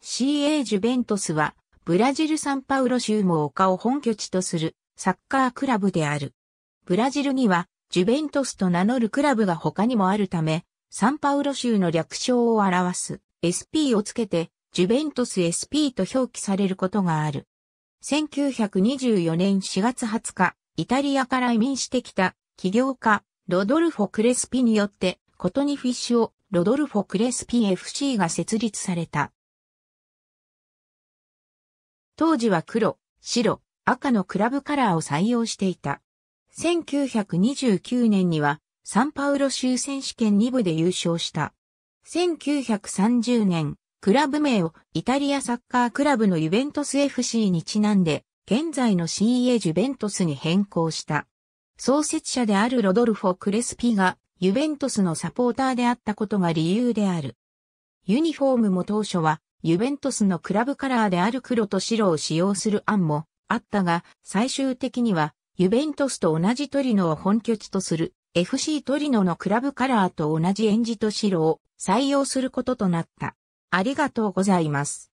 CA ジュベントスは、ブラジルサンパウロ州も丘を本拠地とするサッカークラブである。ブラジルには、ジュベントスと名乗るクラブが他にもあるため、サンパウロ州の略称を表す SP をつけて、ジュベントス SP と表記されることがある。1924年4月20日、イタリアから移民してきた起業家、ロドルフォ・クレスピによって、コトニフィッシュをロドルフォ・クレスピ FC が設立された。当時は黒、白、赤のクラブカラーを採用していた。1929年にはサンパウロ州選手権2部で優勝した。1930年、クラブ名をイタリアサッカークラブのユベントス FC にちなんで、現在の CA ジュベントスに変更した。創設者であるロドルフォ・クレスピがユベントスのサポーターであったことが理由である。ユニフォームも当初はユベントスのクラブカラーである黒と白を使用する案もあったが、最終的にはユベントスと同じトリノを本拠地とする FC トリノのクラブカラーと同じエンジと白を採用することとなった。ありがとうございます。